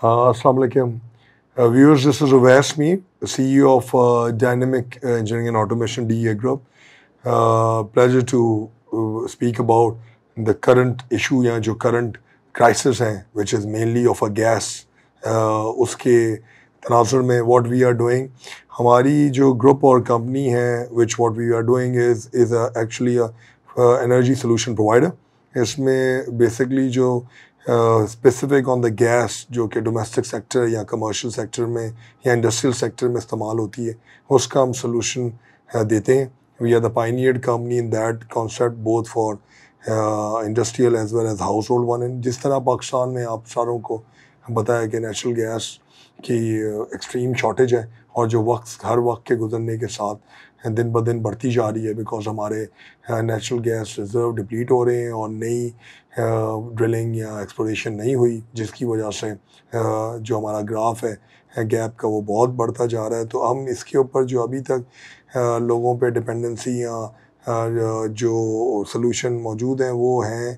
Assalamualaikum. Uh, viewers, this is Uwais Me, CEO of uh, Dynamic Engineering and Automation DEA Group. Uh, pleasure to speak about the current issue या जो current crisis है, which is mainly of a gas. उसके तनाजुर में what we are doing. हमारी जो group और company है, which what we are doing is is a, actually a, a energy solution provider. इसमें basically जो uh, specific on the gas जो कि डोमेस्टिक सेक्टर या कमर्शियल सेक्टर में या इंडस्ट्रियल सेक्टर में इस्तेमाल होती है उसका हम सोलूशन uh, देते हैं we are the pioneered company in that concept both for industrial as well as household one and जिस तरह पाकिस्तान में आप सारों को बताया कि नेचुरल गैस की एक्सट्रीम uh, शॉर्टेज है और जो वक्त हर वक्त के गुजरने के साथ दिन ब दिन बढ़ती जा रही है बिकॉज हमारे नेचुरल गैस रिजर्व डिप्लीट हो रहे हैं और नई ड्रिलिंग या एक्सप्लोरेशन नहीं हुई जिसकी वजह से जो हमारा ग्राफ है गैप का वो बहुत बढ़ता जा रहा है तो हम इसके ऊपर जो अभी तक लोगों पे डिपेंडेंसी या जो सोलूशन मौजूद हैं वो हैं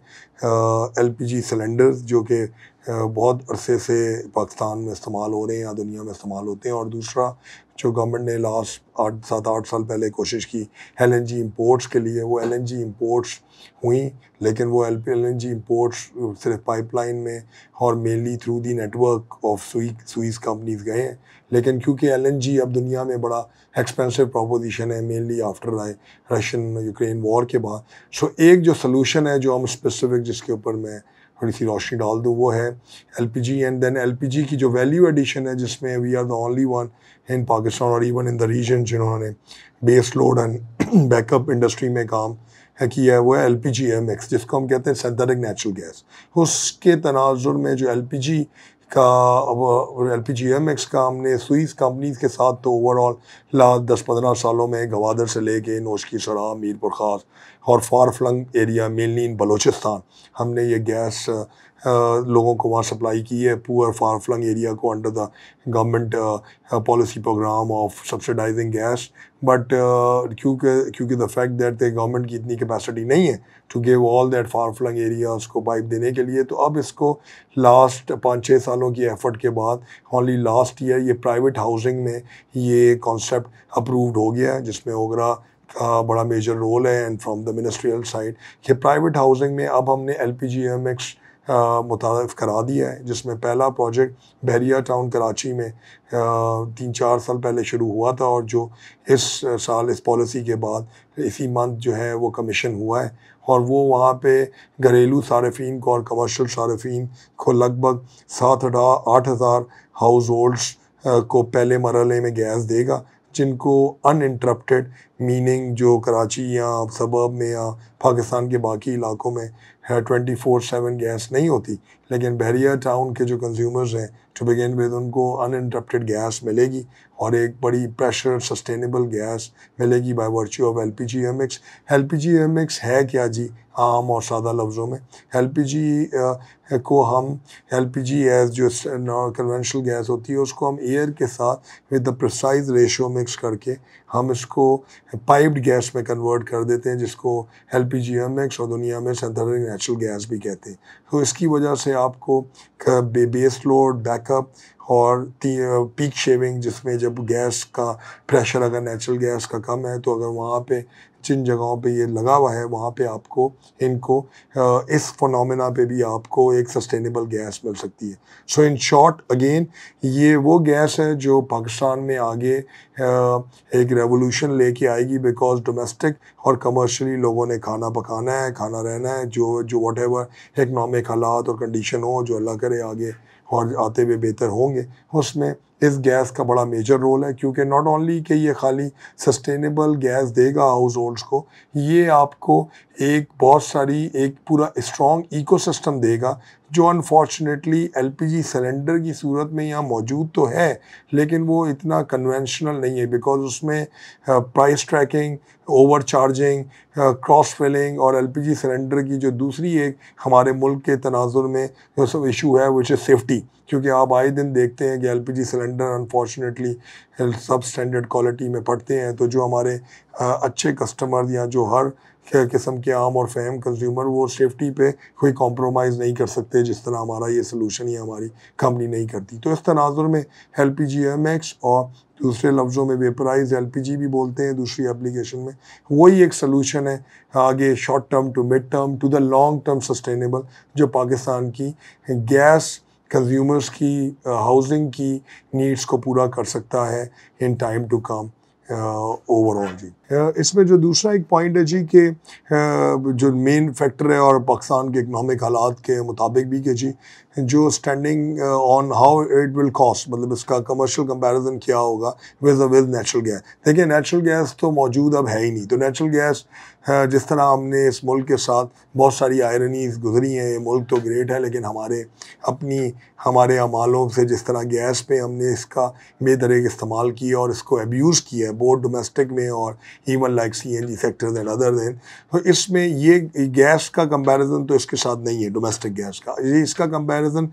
एल पी जी सिलेंडर्स जो कि बहुत अरसे से पाकिस्तान में इस्तेमाल हो रहे हैं या दुनिया में इस्तेमाल होते हैं और दूसरा जो गवर्नमेंट ने लास्ट आठ सात आठ साल पहले कोशिश की एल एन जी इम्पोर्ट्स के लिए वो एल एन जी इम्पोर्ट्स हुई लेकिन वो L L N G imports सिर्फ पाइपलाइन में और mainly through the network of Sui Suis companies गए हैं लेकिन क्योंकि एल एन जी अब दुनिया में बड़ा एक्सपेंसिव प्रोपोजिशन है मेनली आफ्टर आए रशियन यूक्रेन वॉर के बाद सो एक जो सोलूशन है जो हम स्पेसिफिक जिसके ऊपर मैं थोड़ी सी रोशनी डाल दूँ वो है L P G and then L P G की जो वैल्यू एडिशन है जिसमें we are the only one in Pakistan और इवन इन द रीजन जिन्होंने base load and backup industry में काम है किया है वो है L P G M X जिसको हम कहते हैं सेंथेटिक नेचुरल गैस उसके तनाजुर में जो एल पी जी का अब L P G M X का हमने स्वीस कंपनीज के साथ तो ओवरऑल लास्ट दस पंद्रह सालों में गवादर से लेके नोशकी सरा मीरपुर ख़ास और far flung area mainly in Balochistan हमने ये गैस लोगों को वहाँ सप्लाई की है पुअर फार फ्लंग एरिया को under the government policy programme of subsidising gas but क्योंकि क्योंकि the fact that the government की इतनी कैपेसिटी नहीं है to give all that far flung area उसको पाइप देने के लिए तो अब इसको लास्ट पाँच छः सालों की एफर्ट के बाद ओनली लास्ट ईयर ये प्राइवेट हाउसिंग में ये कॉन्सेप्ट अप्रूव्ड हो गया है जिसमें ओगरा का बड़ा मेजर रोल है and from the ministerial side ये प्राइवेट हाउसिंग में अब हमने L P G M X मुतारफ़ करा दिया है जिसमें पहला प्रोजेक्ट बहरिया टाउन कराची में तीन चार साल पहले शुरू हुआ था और जो इस साल इस पॉलिसी के बाद इसी मंथ जो है वो कमीशन हुआ है और वो वहाँ पे घरेलू सार्फिन को और कमर्शल सार्फिन को लगभग सात आठ हज़ार हाउस होल्ड्स को पहले मरल में गैस देगा जिनको अन इंटरप्टेड मीनिंग जो कराची या सबब में या पाकिस्तान के बाकी इलाकों में है ट्वेंटी फोर सेवन गैस नहीं होती लेकिन बहरिया टाउन के जो कंज्यूमर्स हैं टू बिगिन विद उनको अनइंटरप्टेड गैस मिलेगी और एक बड़ी प्रेशर सस्टेनेबल गैस मिलेगी by virtue of L P G M X L P G M X है क्या जी आम और सादा लफ्ज़ों में एल पी जी को हम एल पी जी एस जो कन्वेंशनल गैस होती है उसको हम एयर के साथ with the precise ratio mix करके हम इसको पाइप्ड गैस में कन्वर्ट कर देते हैं जिसको L P G M X और दुनिया में नेचुरल गैस भी कहते हैं तो इसकी वजह से आपको बेस लोड बैकअप और पीक शेविंग जिसमें जब गैस का प्रेशर अगर नेचुरल गैस का कम है तो अगर वहाँ पे जिन जगहों पे ये लगा हुआ है वहाँ पे आपको इनको इस फोनोमिना पे भी आपको एक सस्टेनेबल गैस मिल सकती है सो इन शॉर्ट अगेन ये वो गैस है जो पाकिस्तान में आगे एक रेवोल्यूशन लेके आएगी बिकॉज डोमेस्टिक और कमर्शली लोगों ने खाना पकाना है खाना रहना है जो जो वट एवर इकनॉमिक हालात और कंडीशन हो जो अल्लाह करे आगे और आते हुए बेहतर होंगे उसमें इस गैस का बड़ा मेजर रोल है क्योंकि नॉट ओनली कि ये खाली सस्टेनेबल गैस देगा हाउस होल्ड्स को ये आपको एक बहुत सारी एक पूरा स्ट्रॉन्ग इकोसिस्टम देगा जो अनफॉर्चुनेटली एलपीजी सिलेंडर की सूरत में यहाँ मौजूद तो है लेकिन वो इतना कन्वेंशनल नहीं है बिकॉज उसमें price tracking over charging cross filling और एलपीजी सिलेंडर की जो दूसरी एक हमारे मुल्क के तनाजुर में जो सब इशू है विच इज़ सेफ्टी क्योंकि आप आए दिन देखते हैं कि LPG cylinder standard unfortunately substandard quality में पढ़ते हैं तो जो हमारे अच्छे कस्टमर या जो हर किस्म के आम और फैम कंज्यूमर वो सेफ्टी पे कोई कॉम्प्रोमाइज़ नहीं कर सकते जिस तरह हमारा ये सोलूशन या हमारी कंपनी नहीं करती तो इस तनाजुर में L P G M X और दूसरे लफ्ज़ों में वेपराइज एल पी जी भी बोलते हैं दूसरी एप्लीकेशन में वही एक सोलूशन है आगे short term to mid term to the long term sustainable जो पाकिस्तान की गैस कंज्यूमर्स की हाउसिंग uh, की नीड्स को पूरा कर सकता है in time to come overall जी इसमें जो दूसरा एक पॉइंट है जी कि जो मेन फैक्टर है और पाकिस्तान के इकनॉमिक हालात के मुताबिक भी कि जी जो standing on how it will cost मतलब इसका कमर्शियल कंपैरिजन क्या होगा विद विद नेचुरल गैस देखिए नेचुरल गैस तो मौजूद अब है ही नहीं तो नेचुरल गैस जिस तरह हमने इस मुल्क के साथ बहुत सारी आयरनीज गुजरी हैं ये मुल्क तो ग्रेट है लेकिन हमारे अपनी हमारे अमालों से जिस तरह गैस पे हमने इसका बेतरीक इस्तेमाल किया और इसको एब्यूज़ किया है both डोमेस्टिक में और like C N G sector and other than तो इसमें ये गैस का कंपेरिजन तो इसके साथ नहीं है डोमेस्टिक गैस का ये इसका comparison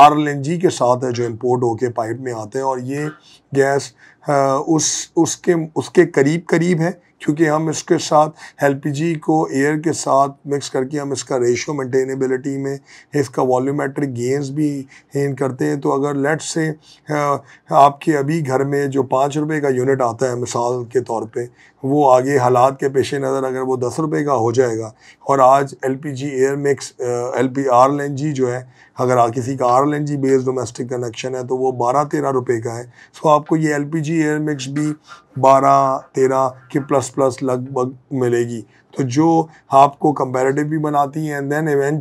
R L N G के साथ है जो इम्पोर्ट होके पाइप में आते हैं और ये गैस आ, हाँ, उस उसके उसके करीब करीब है क्योंकि हम इसके साथ एल को एयर के साथ मिक्स करके हम इसका रेशो मेंटेनेबिलिटी में इसका वॉल्यूमेट्रिक गेंस भी हेन करते हैं तो अगर लेट्स से आपके अभी घर में जो पाँच रुपये का यूनिट आता है मिसाल के तौर पे वो आगे हालात के पेश नज़र अगर वो दस रुपये का हो जाएगा और आज L air mix L P R जो है अगर किसी का R L based domestic connection है तो वो बारह तेरह रुपये का है सो तो आपको ये एल एयर मिक्स भी बारह तेरह के प्लस प्लस लगभग मिलेगी तो जो आपको कंपेरेटिव भी बनाती है एंड देन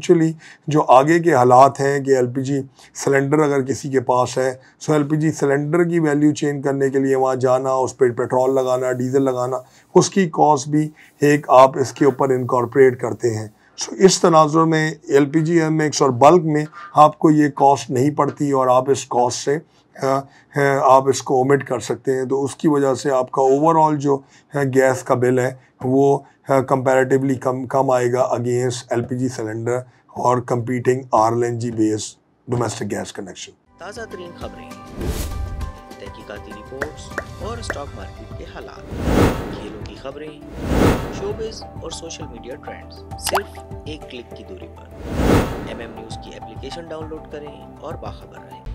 जो आगे के हालात हैं कि जी सिलेंडर अगर किसी के पास है सो जी सिलेंडर की वैल्यू चेंज करने के लिए वहाँ जाना उस पर पेट्रोल लगाना डीजल लगाना उसकी कॉस्ट भी एक आप इसके ऊपर इनकॉर्पोरेट करते हैं सो इस तनाज़र में L P G M X और बल्क में आपको ये कॉस्ट नहीं पड़ती और आप इस कॉस्ट से आप इसको ओमिट कर सकते हैं तो उसकी वजह से आपका ओवरऑल जो गैस का बिल है वो कंपैरेटिवली कम कम आएगा अगेंस्ट एलपीजी सिलेंडर और competing RLNG based domestic gas connection ताज़ा तरीन खबरें तहकीकती रिपोर्ट्स और स्टॉक मार्केट के हालात खेलों की खबरें शोबिज और सोशल मीडिया ट्रेंड्स सिर्फ एक क्लिक की दूरी पर एमएम न्यूज़ की एप्लीकेशन डाउनलोड करें और बाखबर रहें